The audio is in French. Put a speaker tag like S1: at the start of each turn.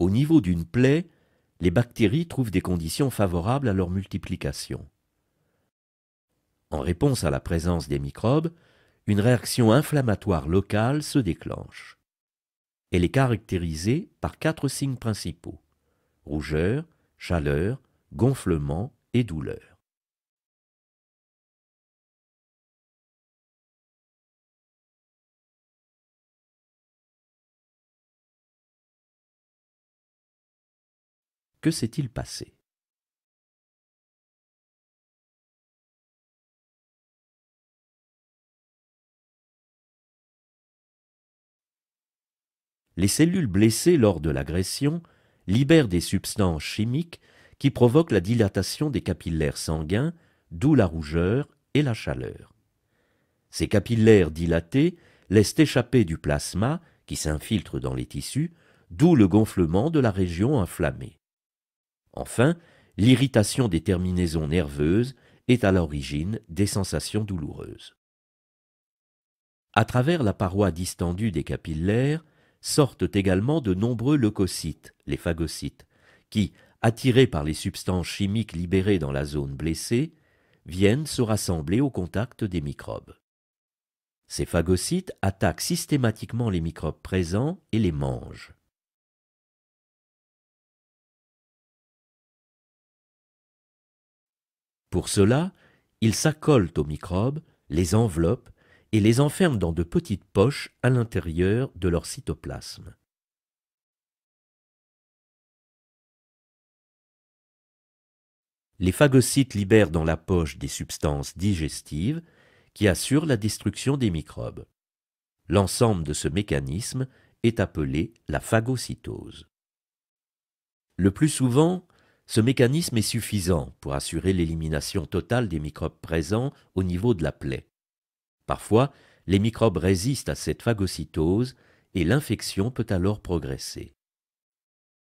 S1: Au niveau d'une plaie, les bactéries trouvent des conditions favorables à leur multiplication. En réponse à la présence des microbes, une réaction inflammatoire locale se déclenche. Elle est caractérisée par quatre signes principaux
S2: rougeur, chaleur, gonflement et douleur. Que s'est-il passé Les cellules blessées lors de l'agression libèrent des
S1: substances chimiques qui provoquent la dilatation des capillaires sanguins, d'où la rougeur et la chaleur. Ces capillaires dilatés laissent échapper du plasma qui s'infiltre dans les tissus, d'où le gonflement de la région inflammée. Enfin, l'irritation des terminaisons nerveuses est à l'origine des sensations douloureuses. À travers la paroi distendue des capillaires sortent également de nombreux leucocytes, les phagocytes, qui, attirés par les substances chimiques libérées dans la zone blessée, viennent se rassembler au contact des microbes. Ces phagocytes attaquent systématiquement
S2: les microbes présents et les mangent. Pour cela, ils
S1: s'accolent aux microbes, les enveloppent et les enferment dans de petites poches à
S2: l'intérieur de leur cytoplasme. Les phagocytes libèrent dans la poche des substances
S1: digestives qui assurent la destruction des microbes. L'ensemble de ce mécanisme est appelé la phagocytose. Le plus souvent, ce mécanisme est suffisant pour assurer l'élimination totale des microbes présents au niveau de la plaie. Parfois, les microbes résistent à cette phagocytose et l'infection peut alors progresser.